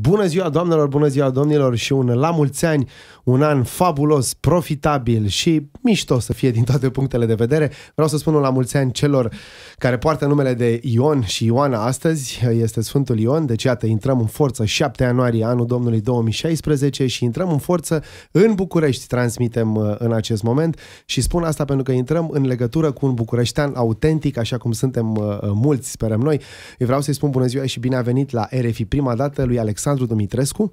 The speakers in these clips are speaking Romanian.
Bună ziua, doamnelor, bună ziua, domnilor și un la mulți ani, un an fabulos, profitabil și mișto să fie din toate punctele de vedere. Vreau să spun un la mulți ani celor care poartă numele de Ion și Ioana astăzi. Este Sfântul Ion, deci iată, intrăm în forță 7 ianuarie anul Domnului 2016 și intrăm în forță în București, transmitem uh, în acest moment și spun asta pentru că intrăm în legătură cu un bucureștean autentic, așa cum suntem uh, mulți, sperăm noi. Eu vreau să-i spun bună ziua și bine a venit la RFI prima dată lui Alex Alexandru Dumitrescu.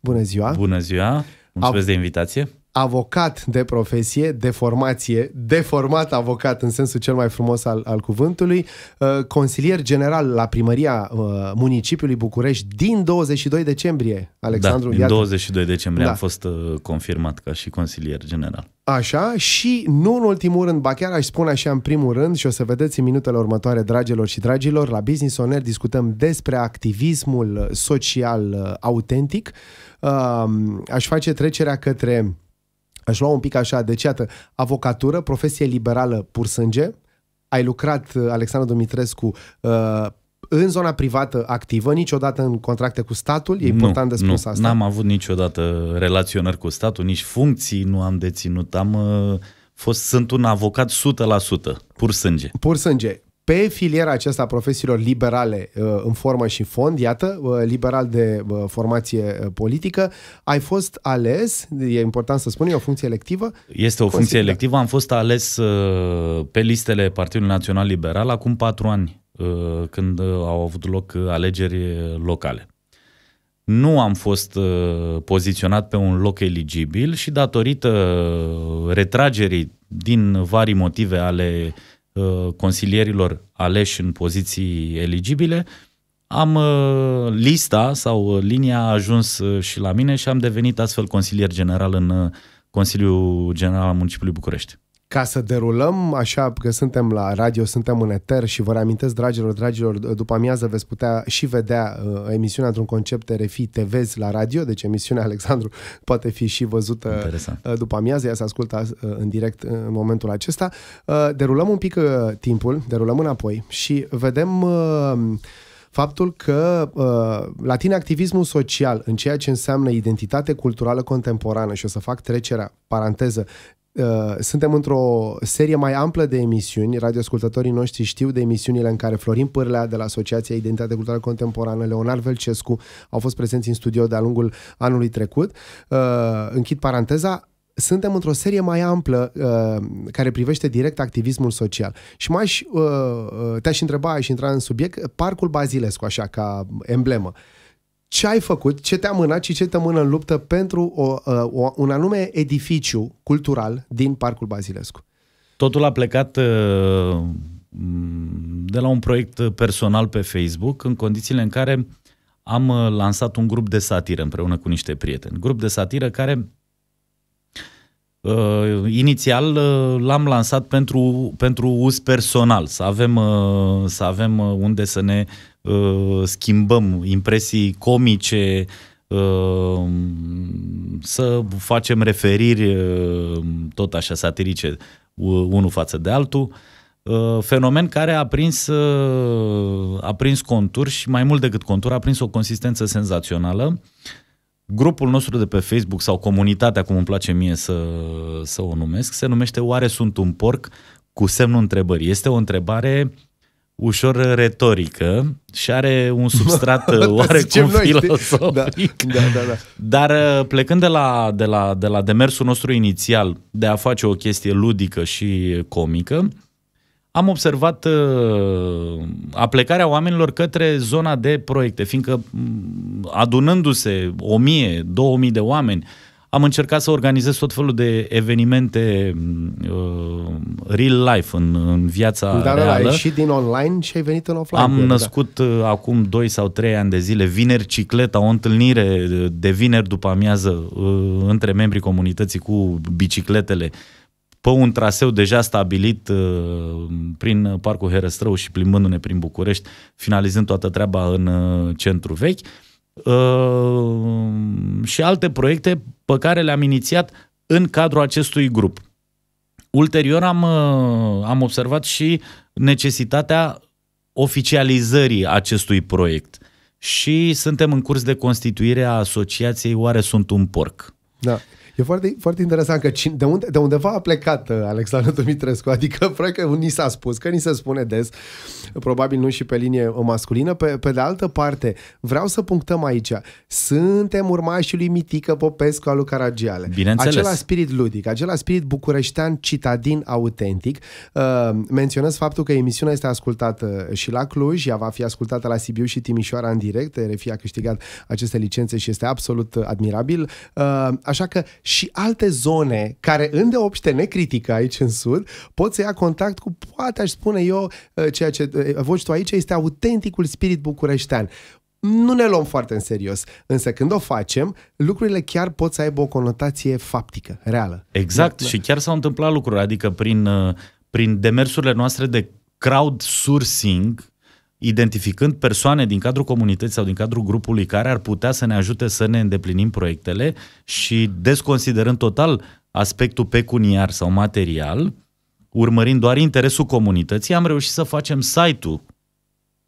Bună ziua! Bună ziua! Mulțumesc Ab- de invitație! avocat de profesie, de formație, deformat avocat în sensul cel mai frumos al, al cuvântului, uh, consilier general la primăria uh, municipiului București din 22 decembrie, Alexandru da, din 22 decembrie da. a da. fost uh, confirmat ca și consilier general. Așa și nu în ultimul rând, ba chiar aș spune așa în primul rând și o să vedeți în minutele următoare, dragilor și dragilor, la Business On Air discutăm despre activismul social autentic. Um, aș face trecerea către aș lua un pic așa, deci iată, avocatură, profesie liberală pur sânge, ai lucrat, Alexandru Dumitrescu, uh, în zona privată activă, niciodată în contracte cu statul? E important nu, de spus nu, asta. n-am avut niciodată relaționări cu statul, nici funcții nu am deținut, am uh, fost, sunt un avocat 100%, pur sânge. Pur sânge pe filiera aceasta a profesiilor liberale uh, în formă și fond, iată, uh, liberal de uh, formație politică, ai fost ales, e important să spun, e o funcție electivă? Este o funcție electivă, am fost ales pe listele Partidului Național Liberal acum patru ani, când au avut loc alegeri locale. Nu am fost poziționat pe un loc eligibil și datorită retragerii din vari motive ale Uh, consilierilor aleși în poziții eligibile, am uh, lista sau uh, linia a ajuns și la mine și am devenit astfel consilier general în Consiliul General al Municipiului București ca să derulăm așa, că suntem la radio, suntem în eter și vă reamintesc, dragilor, dragilor, după amiază veți putea și vedea uh, emisiunea într-un concept RFI TV la radio, deci emisiunea Alexandru poate fi și văzută Interesant. Uh, după amiază, ea se ascultă uh, în direct uh, în momentul acesta. Uh, derulăm un pic uh, timpul, derulăm înapoi și vedem... Uh, faptul că uh, la tine activismul social, în ceea ce înseamnă identitate culturală contemporană, și o să fac trecerea, paranteză, Uh, suntem într-o serie mai amplă de emisiuni. Radioascultătorii noștri știu de emisiunile în care Florin Pârlea de la Asociația Identitate Culturală Contemporană, Leonard Velcescu au fost prezenți în studio de-a lungul anului trecut. Uh, închid paranteza. Suntem într-o serie mai amplă uh, care privește direct activismul social. Și mai uh, uh, te-aș întreba, aș intra în subiect, Parcul Bazilescu, așa, ca emblemă. Uh, ce ai făcut, ce te-a mânat și ce te mână în luptă pentru o, uh, o, un anume edificiu cultural din Parcul Bazilescu? Totul a plecat uh, de la un proiect personal pe Facebook, în condițiile în care am uh, lansat un grup de satiră împreună cu niște prieteni. Grup de satiră care Uh, inițial uh, l-am lansat pentru, pentru uz personal, să avem, uh, să avem uh, unde să ne uh, schimbăm impresii comice, uh, să facem referiri uh, tot așa satirice unul față de altul. Uh, fenomen care a prins, uh, a prins contur și mai mult decât contur, a prins o consistență senzațională. Uh, Grupul nostru de pe Facebook sau comunitatea, cum îmi place mie să, să o numesc, se numește Oare sunt un porc? cu semnul întrebării. Este o întrebare ușor retorică și are un substrat da, oarecum da, filosofic. Da, da, da, da. Dar uh, plecând de la, de, la, de la demersul nostru inițial de a face o chestie ludică și comică, am observat uh, aplecarea oamenilor către zona de proiecte, fiindcă adunându-se 1000, 2000 de oameni, am încercat să organizez tot felul de evenimente uh, real life în, în viața da, reală. Dar ai ieșit din online și ai venit în offline. Am născut da. acum 2 sau 3 ani de zile Vineri Cicleta, o întâlnire de vineri după amiază uh, între membrii comunității cu bicicletele. Uh, pe un traseu deja stabilit uh, prin Parcul Herăstrău și plimbându-ne prin București, finalizând toată treaba în uh, centru vechi, uh, și alte proiecte pe care le-am inițiat în cadrul acestui grup. Ulterior am, am observat și necesitatea oficializării acestui proiect și suntem în curs de constituire a asociației Oare sunt un porc? Da. E foarte, foarte interesant că cine, de, unde, de undeva a plecat uh, Alexandru Dumitrescu, adică probabil că ni s-a spus, că ni se spune des, probabil nu și pe linie masculină. Pe, pe de altă parte, vreau să punctăm aici, suntem urmașii lui Mitică Popescu al lui Caragiale. Bineînțeles. Acela spirit ludic, acela spirit bucureștean, citadin, autentic. Uh, menționez faptul că emisiunea este ascultată uh, și la Cluj, ea va fi ascultată la Sibiu și Timișoara în direct, RFI a câștigat aceste licențe și este absolut admirabil. Așa că și alte zone care îndeopște necritică aici în Sud pot să ia contact cu, poate aș spune eu, uh, ceea ce uh, voci tu aici este autenticul spirit bucureștean nu ne luăm foarte în serios. Însă când o facem, lucrurile chiar pot să aibă o conotație faptică, reală. Exact, da, și chiar s-au întâmplat lucruri, adică prin, uh, prin demersurile noastre de crowdsourcing, identificând persoane din cadrul comunității sau din cadrul grupului care ar putea să ne ajute să ne îndeplinim proiectele și desconsiderând total aspectul pecuniar sau material, urmărind doar interesul comunității, am reușit să facem site-ul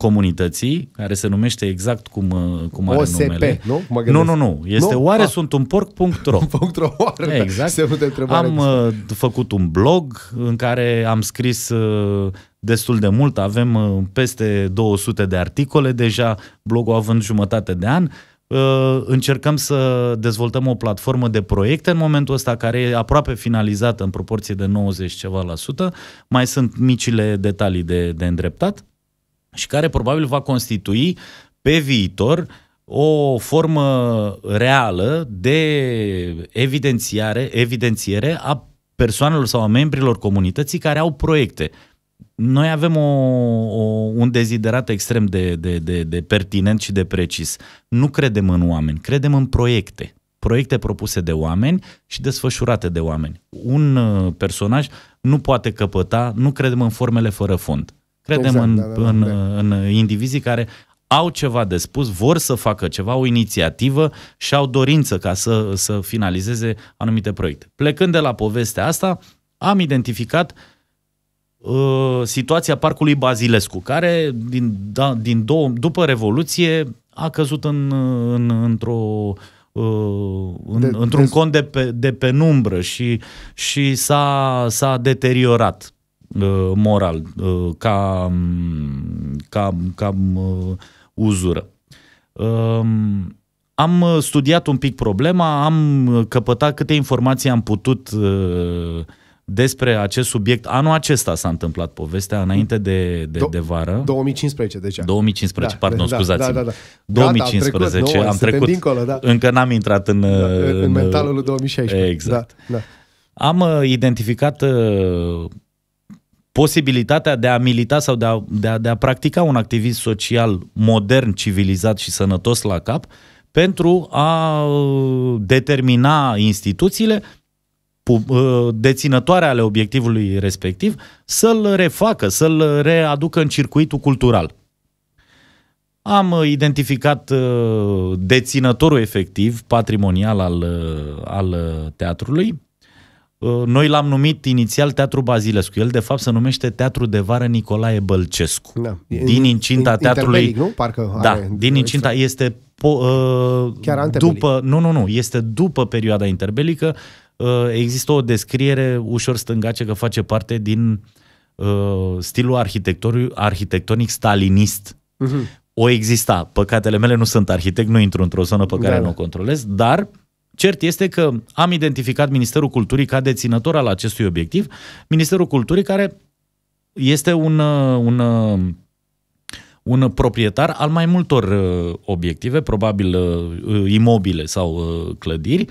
comunității, care se numește exact cum, uh, cum are OSP, numele. nu? Mă nu, nu, nu. Este nu? oare ah. sunt un porc.ro. porc.ro, oare, exact. de Am exact. făcut un blog în care am scris uh, destul de mult, avem peste 200 de articole deja, blogul având jumătate de an încercăm să dezvoltăm o platformă de proiecte în momentul ăsta care e aproape finalizată în proporție de 90 ceva la sută. Mai sunt micile detalii de, de îndreptat și care probabil va constitui pe viitor o formă reală de evidențiare, evidențiere a persoanelor sau a membrilor comunității care au proiecte. Noi avem o, o, un deziderat extrem de, de, de, de pertinent și de precis. Nu credem în oameni, credem în proiecte. Proiecte propuse de oameni și desfășurate de oameni. Un uh, personaj nu poate căpăta, nu credem în formele fără fond Credem exact, în, da, da, da. în indivizii care au ceva de spus, vor să facă ceva, o inițiativă și au dorință ca să, să finalizeze anumite proiecte. Plecând de la povestea asta, am identificat uh, situația parcului Bazilescu, care din, da, din două, după Revoluție a căzut în, în, într-o uh, în, de, într-un de... cont de, pe, de penumbră și, și s-a, s-a deteriorat. Uh, moral, uh, um, ca, ca, ca um, uh, uzură. Um, am studiat un pic problema, am căpătat câte informații am putut despre acest subiect. Anul acesta s-a întâmplat povestea, înainte de, de, Do- de vară. 2015 deja. 2015, da, pardon, da, scuzați da, da, da. 2015, Gata, am trecut, nouă, am trecut dincolo, da. încă n-am intrat în... Da, în, în mentalul lui 2016. Exact. Da, da. Am identificat posibilitatea de a milita sau de a, de a, de a practica un activism social modern, civilizat și sănătos la cap pentru a uh, determina instituțiile uh, deținătoare ale obiectivului respectiv să-l refacă, să-l readucă în circuitul cultural. Am uh, identificat deținătorul efectiv, patrimonial al, al teatrului, Uh, noi l-am numit inițial Teatru Bazilescu. El, de fapt, se numește Teatru de Vară Nicolae Bălcescu. Da. Din incinta In, teatrului... nu? Parcă da, are din incinta extra. este... Po, uh, Chiar după, Nu, nu, nu. Este după perioada interbelică. Uh, există o descriere ușor stângace că face parte din uh, stilul arhitectonic stalinist. Uh-huh. O exista. Păcatele mele nu sunt arhitect, nu intru într-o zonă pe care da. nu da. o controlez, dar... Uh, Cert este că am identificat Ministerul Culturii ca deținător al acestui obiectiv, Ministerul Culturii care este un, uh, un, uh, un proprietar al mai multor uh, obiective, probabil imobile sau clădiri,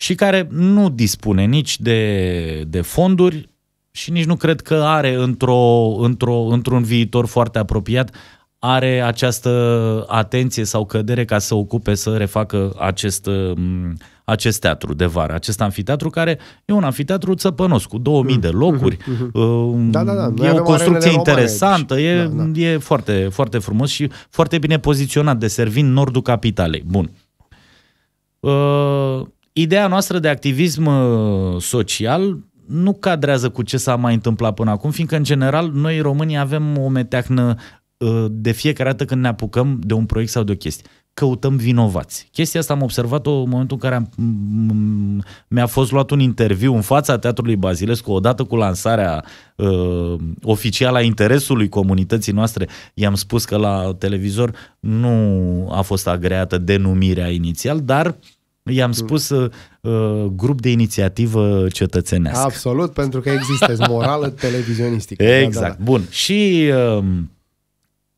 și care nu dispune nici de, de fonduri și nici nu cred că are într-o, într-o, într-un viitor foarte apropiat are această atenție sau cădere ca să ocupe, să refacă acest, mm, acest teatru de vară, acest anfiteatru care e un anfiteatru țăpănos cu 2000 mm, de mm-hmm, locuri, mm-hmm. Uh, da, da, da. e o construcție interesantă, e, da, da. e foarte, foarte frumos și foarte bine poziționat, de servind nordul capitalei. Bun. Uh, ideea noastră de activism uh, social nu cadrează cu ce s-a mai întâmplat până acum, fiindcă, în general, noi românii avem o meteahnă Uh, de fiecare dată când ne apucăm de un proiect sau de o chestie, căutăm vinovați. Chestia asta am observat-o în momentul în care am, mi-a fost luat un interviu în fața Teatrului Bazilescu, odată cu lansarea uh, oficială a interesului comunității noastre, i-am spus că la televizor nu a fost agreată denumirea inițial, dar I-am mm. spus uh, grup de inițiativă cetățenească. Absolut, pentru că există morală televizionistică. Exact, da, da. bun. Și uh,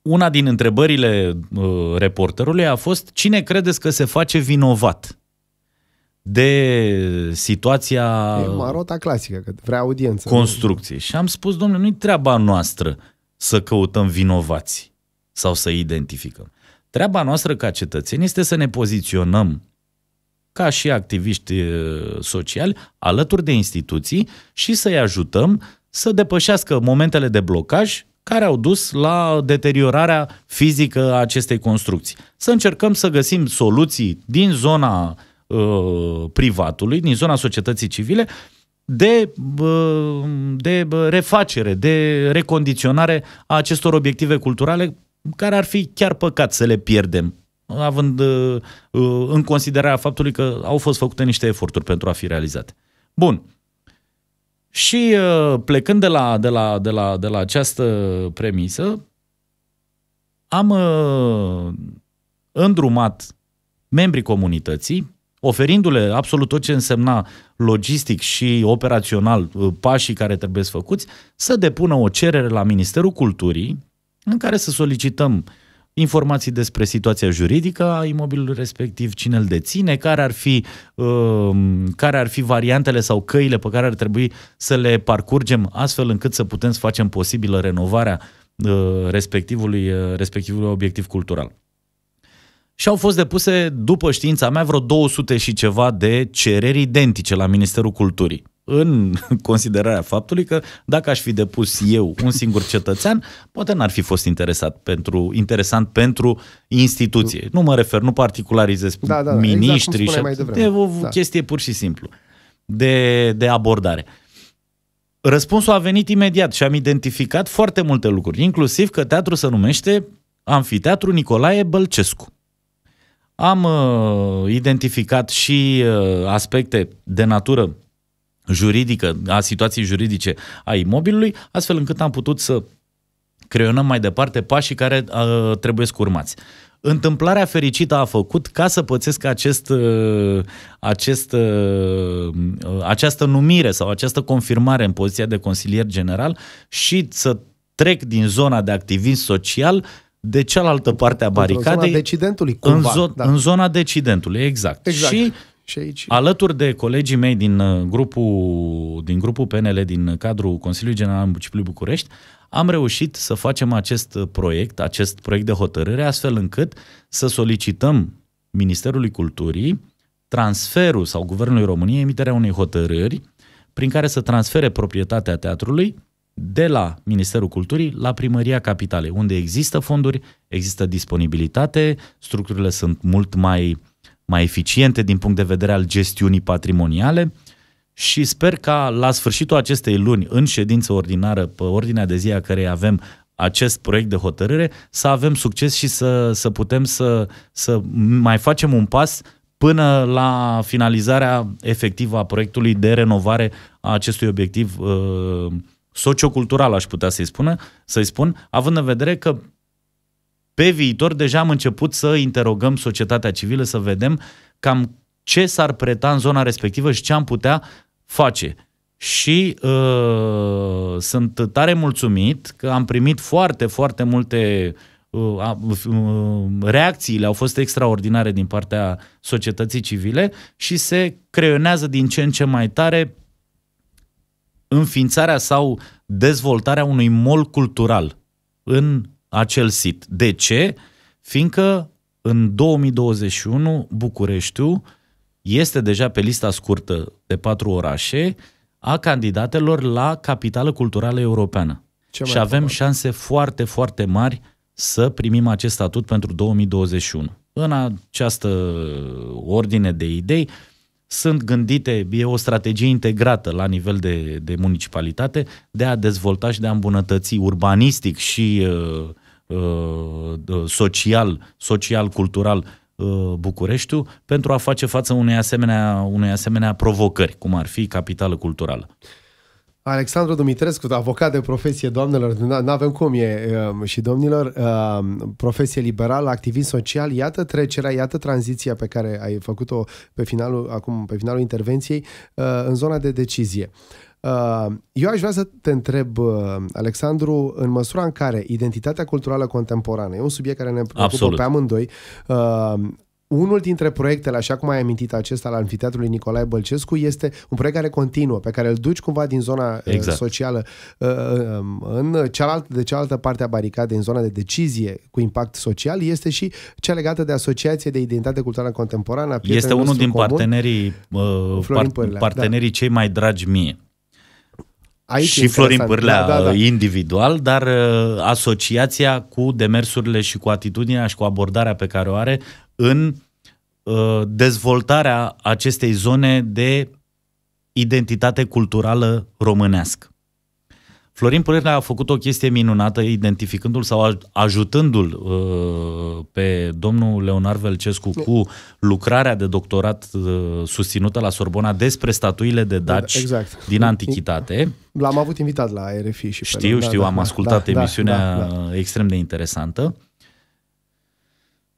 una din întrebările uh, reporterului a fost cine credeți că se face vinovat de situația... E marota clasică, că vrea audiență. Construcție. Și am spus, domnule, nu-i treaba noastră să căutăm vinovați sau să identificăm. Treaba noastră ca cetățeni este să ne poziționăm ca și activiști uh, sociali alături de instituții și să-i ajutăm să depășească momentele de blocaj care au dus la deteriorarea fizică a acestei construcții. Să încercăm să găsim soluții din zona uh, privatului, din zona societății civile, de, uh, de refacere, de recondiționare a acestor obiective culturale, care ar fi chiar păcat să le pierdem, având uh, uh în considerarea faptului că au fost făcute niște eforturi pentru a fi realizate. Bun. Și uh, plecând de la, de la, de la, de la această premisă, am uh, îndrumat membrii comunității, oferindu-le absolut tot ce însemna logistic și operațional uh, pașii care trebuie să făcuți, să depună o cerere la Ministerul Culturii în care să solicităm informații despre situația juridică a imobilului respectiv, cine îl deține, care ar fi, um, care ar fi variantele sau căile pe care ar trebui să le parcurgem astfel încât să putem să facem posibilă renovarea uh, respectivului, uh, respectivului obiectiv cultural. Și au fost depuse, după știința mea, vreo 200 și ceva de cereri identice la Ministerul Culturii în considerarea faptului că dacă aș fi depus eu un singur cetățean, poate n-ar fi fost interesat pentru, interesant pentru instituție. Nu mă refer, nu particularizez da, da, da, miniștri exact și mai o da. chestie pur și simplu de, de abordare. Răspunsul a venit imediat și am identificat foarte multe lucruri, inclusiv că teatrul se numește Amfiteatru Nicolae Bălcescu. Am uh, identificat și uh, aspecte de natură juridică, a situației juridice a imobilului, astfel încât am putut să creionăm mai departe pașii care uh, trebuie urmați. Întâmplarea fericită a făcut ca să pățesc acest, uh, acest, uh, uh, această numire sau această confirmare în poziția de consilier general și să trec din zona de activist social de cealaltă parte a baricadei. În zona decidentului, cumva. În, zo- da. în zona decidentului, exact. exact. Și și aici... Alături de colegii mei din uh, grupul, din grupul PNL, din cadrul Consiliului General al Municipiului București, am reușit să facem acest uh, proiect, acest proiect de hotărâre, astfel încât să solicităm Ministerului Culturii transferul sau Guvernului României emiterea unei hotărâri prin care să transfere proprietatea teatrului de la Ministerul Culturii la Primăria Capitale, unde există fonduri, există disponibilitate, structurile sunt mult mai mai eficiente din punct de vedere al gestiunii patrimoniale și sper ca la sfârșitul acestei luni, în ședință ordinară, pe ordinea de zi a care avem acest proiect de hotărâre, să avem succes și să, să putem să, să mai facem un pas până la finalizarea efectivă a proiectului de renovare a acestui obiectiv uh, sociocultural, aș putea să-i, spună, să-i spun, având în vedere că pe viitor deja am început să interogăm societatea civilă, să vedem cam ce s-ar preta în zona respectivă și ce am putea face. Și uh, sunt tare mulțumit că am primit foarte, foarte multe uh, uh, reacțiile au fost extraordinare din partea societății civile și se creionează din ce în ce mai tare înființarea sau dezvoltarea unui mol cultural în acel sit. De ce? Fiindcă în 2021 Bucureștiu este deja pe lista scurtă de patru orașe a candidatelor la capitală culturală europeană. Ce și avem probabil. șanse foarte, foarte mari să primim acest statut pentru 2021. În această ordine de idei sunt gândite, e o strategie integrată la nivel de, de municipalitate de a dezvolta și de a îmbunătăți urbanistic și uh, Uh, social, social-cultural uh, Bucureștiu, pentru a face față unei asemenea, unei asemenea provocări, cum ar fi capitală culturală. Alexandru Dumitrescu, avocat de profesie, doamnelor, nu avem cum e, uh, și domnilor, profesie liberală, activist social, iată trecerea, iată tranziția pe care ai făcut-o pe finalul, acum, pe finalul intervenției, în zona de decizie. Uh, eu aș vrea să te întreb, uh, Alexandru, în măsura în care identitatea culturală contemporană e un subiect care ne preocupă Absolut. pe amândoi, uh, unul dintre proiectele, așa cum ai amintit acesta al Amfiteatrului Nicolae Bălcescu, este un proiect care continuă, pe care îl duci cumva din zona exact. socială în cealaltă, de cealaltă parte a baricadei, în zona de decizie cu impact social, este și cea legată de Asociație de Identitate Culturală Contemporană. este unul din comun, partenerii, uh, part, da. partenerii da. cei mai dragi mie. Aici și Florin da, Pârlea da, da, da. individual, dar uh, asociația cu demersurile și cu atitudinea și cu abordarea pe care o are în uh, dezvoltarea acestei zone de identitate culturală românească. Florin Pârnea a făcut o chestie minunată, identificându-l sau ajutându-l uh, pe domnul Leonard Velcescu cu lucrarea de doctorat uh, susținută la Sorbona despre statuile de da, da, daci da, exact. din antichitate. L-am avut invitat la RFI și Știu, pe da, știu, da, am da, ascultat da, emisiunea da, da, da. extrem de interesantă.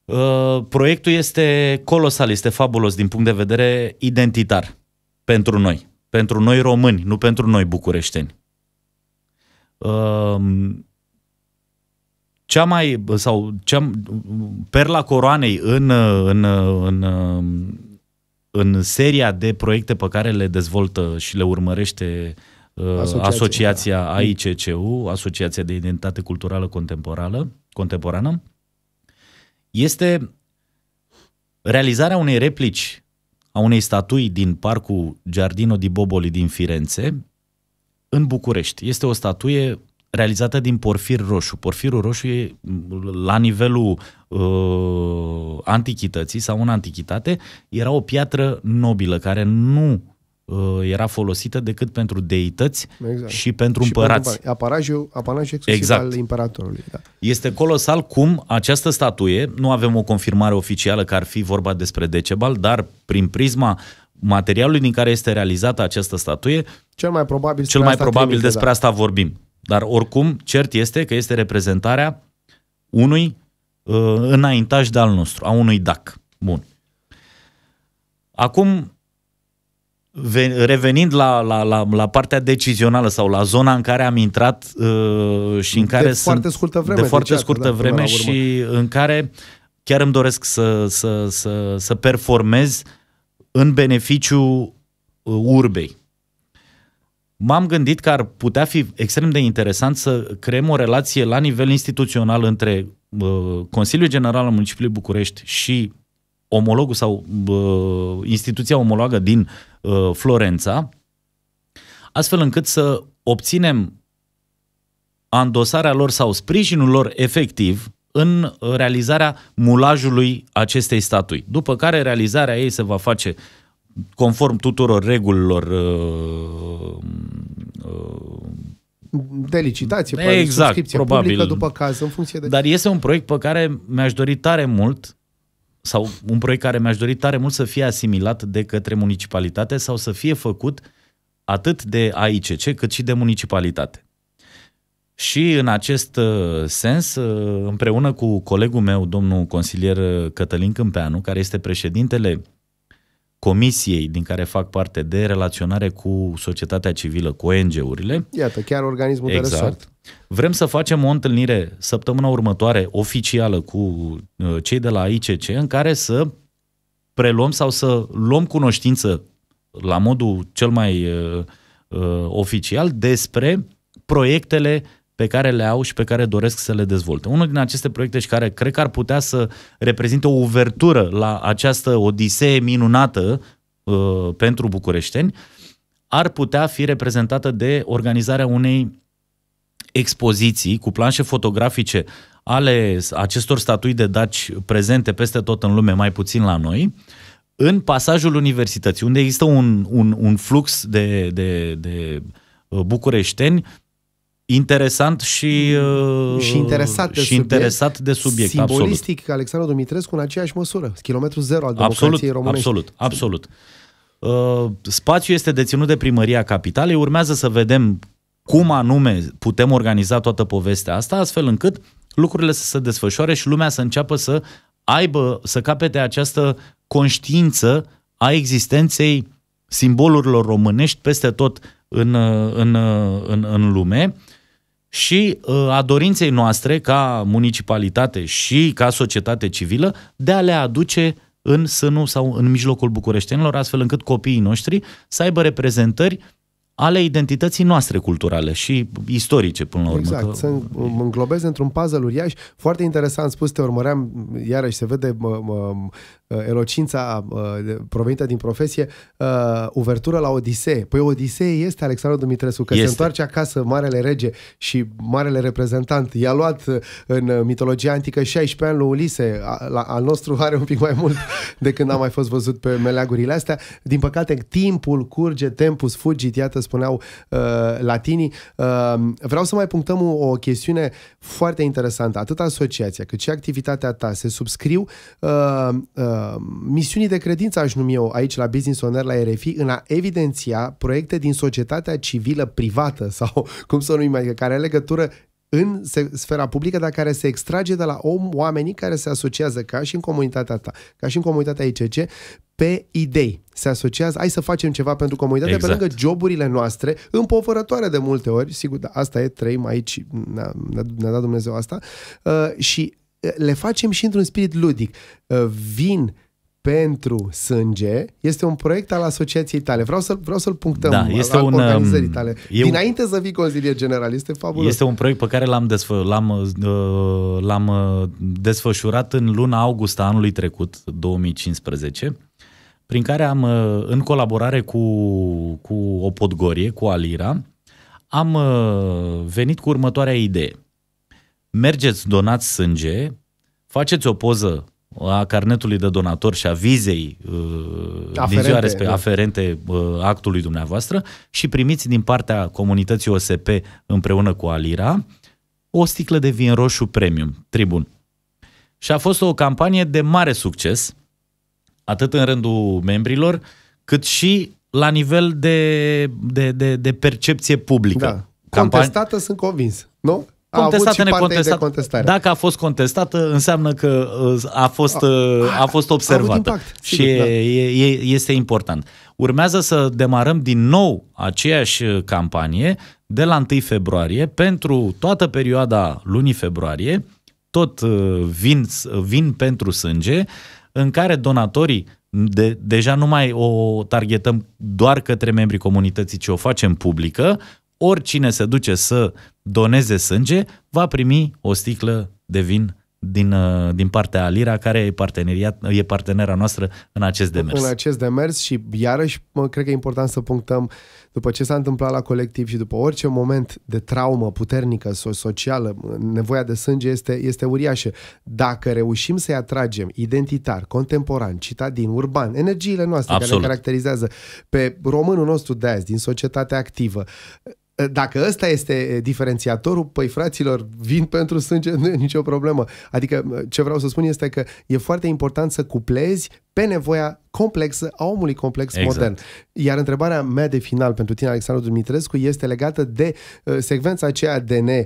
Uh, proiectul este colosal, este fabulos din punct de vedere identitar pentru noi, pentru noi români, nu pentru noi bucureșteni. Ehm, cea mai, sau cea, perla coroanei în, în, în, în seria de proiecte pe care le dezvoltă și le urmărește uh, Asociația, Asociația da. AICCU, Asociația de Identitate Culturală Contemporană, Contemporană, este realizarea unei replici a unei statui din parcul Giardino di Boboli din Firenze, în București. Este o statuie realizată din porfir roșu. Porfirul roșu e la nivelul uh, antichității sau în antichitate, era o piatră nobilă care nu uh, era folosită decât pentru deități exact. și pentru și împărați. Pentru aparajul, aparajul exclusiv exact. al imperatorului. Da. Este colosal cum această statuie, nu avem o confirmare oficială că ar fi vorba despre Decebal, dar prin prisma materialului din care este realizată această statuie. Cel mai probabil, cel mai probabil trimite, despre da. asta vorbim. Dar oricum, cert este că este reprezentarea unui uh, înaintaj de al nostru, a unui DAC. Bun. Acum, revenind la, la, la, la partea decizională sau la zona în care am intrat uh, și în care de sunt foarte scurtă vreme, de foarte ceată, scurtă da, vreme și în care chiar îmi doresc să, să, să, să performez uh, în beneficiu uh, urbei. M-am gândit că ar putea fi extrem de interesant să creăm o relație la nivel instituțional între uh, Consiliul General al Municipiului București și omologul sau uh, instituția omologă din Florența, astfel încât să obținem andosarea lor sau sprijinul lor efectiv în realizarea mulajului acestei statui, după care realizarea ei se va face conform tuturor regulilor uh, uh, de licitație, probabil, exact, probabil. publică după caz, în funcție de... Dar este un proiect pe care mi-aș dori tare mult sau un proiect care mi-aș dori tare mult să fie asimilat de către municipalitate sau să fie făcut atât de AICC cât și de municipalitate. Și în acest uh, sens, uh, împreună cu colegul meu, domnul consilier uh, Cătălin Câmpeanu, care este președintele comisiei din care fac parte de relaționare cu societatea civilă, cu ONG-urile. Iată, chiar organismul exact. de resort. Vrem să facem o întâlnire săptămâna următoare oficială cu cei de la ICC în care să preluăm sau să luăm cunoștință la modul cel mai uh, uh, oficial despre proiectele pe care le au și pe care doresc să le dezvolte. Unul din aceste proiecte și care cred că ar putea să reprezinte o uvertură la această odisee minunată uh, pentru bucureșteni ar putea fi reprezentată de organizarea unei expoziții cu planșe fotografice ale acestor statui de daci prezente peste tot în lume, mai puțin la noi, în pasajul universității, unde există un, un, un flux de, de, de uh, bucureșteni interesant și, mm. uh, și interesat de și subiect, interesat de subiect simbolistic absolut. Alexandru Dumitrescu în aceeași măsură, kilometru zero al democrației românești. Absolut, absolut. Uh, spațiul este deținut de primăria capitalei, urmează să vedem cum anume putem organiza toată povestea asta, astfel încât lucrurile să se desfășoare și lumea să înceapă să aibă, să capete această conștiință a existenței simbolurilor românești peste tot în, uh, în, uh, în, în lume. Uh, și uh, a dorinței noastre ca municipalitate și ca societate civilă de a le aduce în sânul sau în mijlocul bucureștenilor, astfel încât copiii noștri să aibă reprezentări ale identității noastre culturale și istorice, până la urmă. Exact, că... să mă înglobez într-un puzzle uriaș. Foarte interesant spus, te urmăream, iarăși se vede mă, mă, Uh, elocința uh, provenită din profesie, uh, uvertură la Odisee. Păi Odisee este Alexandru Dumitrescu, că este. se întoarce acasă Marele Rege și Marele Reprezentant. I-a luat în mitologia antică 16 ani lui Ulise. Al nostru are un pic mai mult de când n-a mai fost văzut pe meleagurile astea. Din păcate, timpul curge, tempus fugit, iată spuneau uh, latinii. Uh, vreau să mai punctăm o, o chestiune foarte interesantă. Atât asociația cât și activitatea ta se subscriu uh, uh, misiunii de credință, aș numi eu, aici la Business Owner, la RFI, în a evidenția proiecte din societatea civilă privată sau cum să o numim, adică care are legătură în sfera publică, dar care se extrage de la om, oamenii care se asociază ca și în comunitatea ta, ca și în comunitatea ICC, pe idei. Se asociază, hai să facem ceva pentru comunitate, exact. pe lângă joburile noastre, împovărătoare de multe ori, sigur, da, asta e, trăim aici, ne-a, ne-a dat Dumnezeu asta, uh, și le facem și într-un spirit ludic. Uh, vin pentru sânge este un proiect al asociației tale. Vreau să-l, vreau să-l punctăm da, este un, organizării um, tale. Eu, Dinainte să vii consilier general, este fabulos. Este un proiect pe care l-am, desfă, l-am, uh, l-am uh, desfășurat în luna august a anului trecut, 2015, prin care am, în colaborare cu, cu o podgorie, cu Alira, am venit cu următoarea idee – mergeți, donați sânge, faceți o poză a carnetului de donator și a vizei uh, aferente, din ziua respect, da. aferente uh, actului dumneavoastră și primiți din partea comunității OSP împreună cu Alira o sticlă de vin roșu premium, tribun. Și a fost o campanie de mare succes, atât în rândul membrilor, cât și la nivel de, de, de, de percepție publică. Da. Campani... Contestată, sunt convins, nu? contestată, necontestată. contestare. Dacă a fost contestată, înseamnă că uh, a fost, a, uh, a fost observată. A impact, sigur, și da. e, e, este important. Urmează să demarăm din nou aceeași uh, campanie de la 1 februarie pentru toată perioada lunii februarie, tot vin, vin pentru sânge, în care donatorii de, deja nu mai o targetăm doar către membrii comunității, ci o facem publică, oricine se duce să doneze sânge va primi o sticlă de vin din, uh, din partea Alira, care e, parteneriat, e partenera noastră în acest demers. În acest demers și iarăși mă, cred că e important să punctăm după ce s-a întâmplat la colectiv și după orice moment de traumă puternică, socială, nevoia de sânge este, este uriașă. Dacă reușim să-i atragem identitar, contemporan, citadin, urban, energiile noastre Absolut. care ne caracterizează pe românul nostru de azi, din societatea activă, Eh, dacă ăsta este eh, diferențiatorul, păi fraților, vin pentru sânge, nu e nicio problemă. Adică eh, ce vreau să spun este că e foarte important să cuplezi pe nevoia complexă a omului complex exact. modern. Iar întrebarea mea de final pentru tine, Alexandru Dumitrescu, este legată de uh, secvența aceea ADN uh,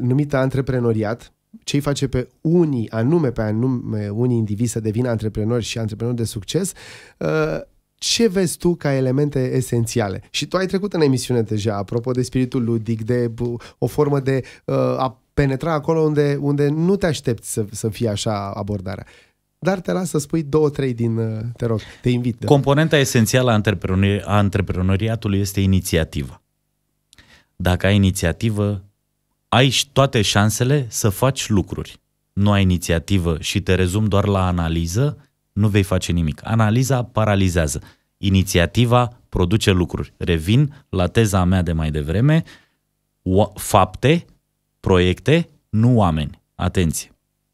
numită antreprenoriat, ce îi face pe unii, anume pe anume, unii indivizi să devină antreprenori și antreprenori de succes, uh, ce vezi tu ca elemente esențiale? Și tu ai trecut în emisiune deja, apropo de spiritul ludic, de o formă de uh, a penetra acolo unde, unde nu te aștepți să, să fie așa abordarea. Dar te las să spui două, trei din, uh, te rog, te invit. De Componenta esențială a, antreprenori- a antreprenoriatului este inițiativa. Dacă ai inițiativă, ai toate șansele să faci lucruri. Nu ai inițiativă și te rezum doar la analiză, nu vei face nimic. Analiza paralizează. Inițiativa produce lucruri. Revin la teza mea de mai devreme, fapte, proiecte, nu oameni. Atenție!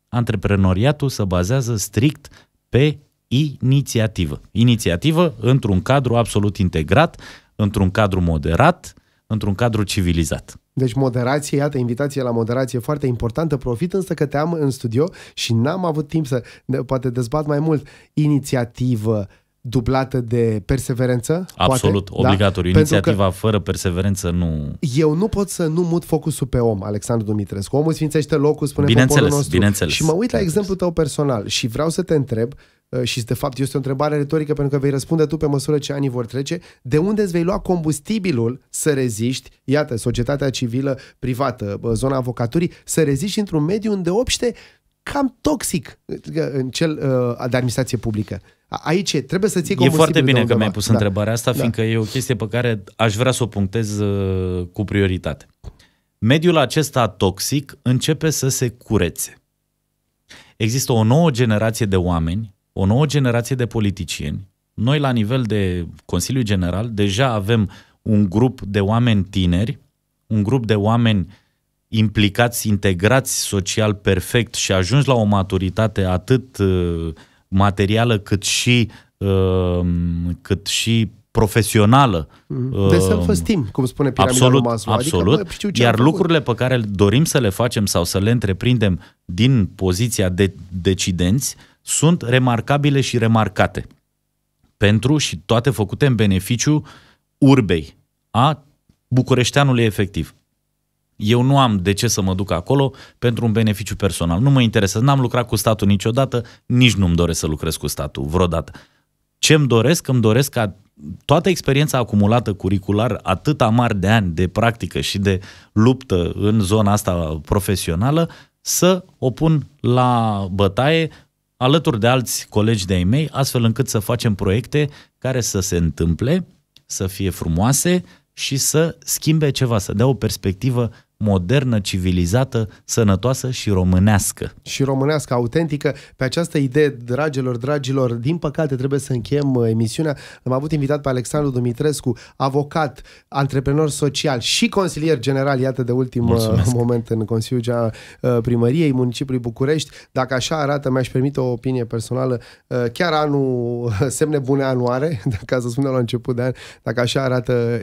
Antreprenoriatul se bazează strict pe inițiativă. Inițiativă într-un cadru absolut integrat, într-un cadru moderat, într-un cadru civilizat. Deci moderație, iată, invitație la moderație foarte importantă. Profit însă că te-am în studio și n-am avut timp să poate dezbat mai mult. Inițiativă, dublată de perseverență. Absolut, poate, da? obligatoriu. Da? Inițiativa că fără perseverență nu... Eu nu pot să nu mut focusul pe om, Alexandru Dumitrescu. Omul sfințește locul, spune bineînțeles, poporul nostru. Bineînțeles, Și mă uit la exemplul tău personal și vreau să te întreb Uh, și de fapt este o întrebare retorică pentru că vei răspunde tu pe măsură ce anii vor trece, de unde îți vei lua combustibilul să reziști, iată, societatea civilă privată, uh, zona avocaturii, să reziști într-un mediu unde obște cam toxic adică în cel uh, de administrație publică. Aici trebuie să ții E foarte bine că mi-ai pus da. întrebarea asta, da. fiindcă e o chestie pe care aș vrea să o punctez cu prioritate. Mediul acesta toxic începe să se curețe. Există o nouă generație de oameni o nouă generație de politicieni. Noi, la nivel de Consiliu General, deja avem un grup de oameni tineri, un grup de oameni implicați, integrați social perfect și ajungi la o maturitate atât uh, materială cât și, uh, cât și profesională. Mhm. Uh, de self-esteem, cum spune piramida absolut, Maslow. Adică, absolut, adică, bă, iar lucrurile pe care dorim să le facem sau să le întreprindem din poziția de decidenți uh, sunt remarcabile și remarcate pentru și toate făcute în beneficiu urbei, a bucureșteanului efectiv. Eu nu am de ce să mă duc acolo pentru un beneficiu personal. Nu mă interesează, n-am lucrat cu statul niciodată, nici nu-mi doresc să lucrez cu statul vreodată. Ce îmi doresc? Îmi doresc ca toată experiența acumulată curricular atâta mari de ani de practică și de luptă în zona asta profesională să o pun la bătaie alături de alți colegi de-ai mei, astfel încât să facem proiecte care să se întâmple, să fie frumoase și să schimbe ceva, să dea o perspectivă modernă, civilizată, sănătoasă și românească. Și românească, autentică. Pe această idee, dragilor, dragilor, din păcate trebuie să încheiem uh, emisiunea. Am avut invitat pe Alexandru Dumitrescu, avocat, antreprenor social și consilier general, iată de ultim uh, Mulțumesc. moment în Consiliul uh, Primăriei Municipului București. Dacă așa arată, mi-aș permite o opinie personală, chiar anul, semne bune anuare, ca să spunem la început de an, dacă așa arată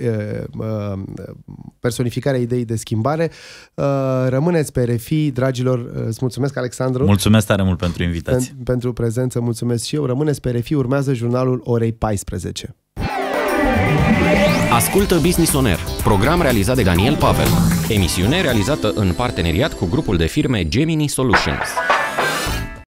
personificarea ideii de schimbare, Uh, Rămâneți pe refi, dragilor, uh, îți mulțumesc, Alexandru. Mulțumesc tare mult pentru invitație. Pen- pentru prezență, mulțumesc și eu. Rămâneți pe refi, urmează jurnalul orei 14. Ascultă Business On Air, program realizat de Daniel Pavel. Emisiune realizată în parteneriat cu grupul de firme Gemini Solutions.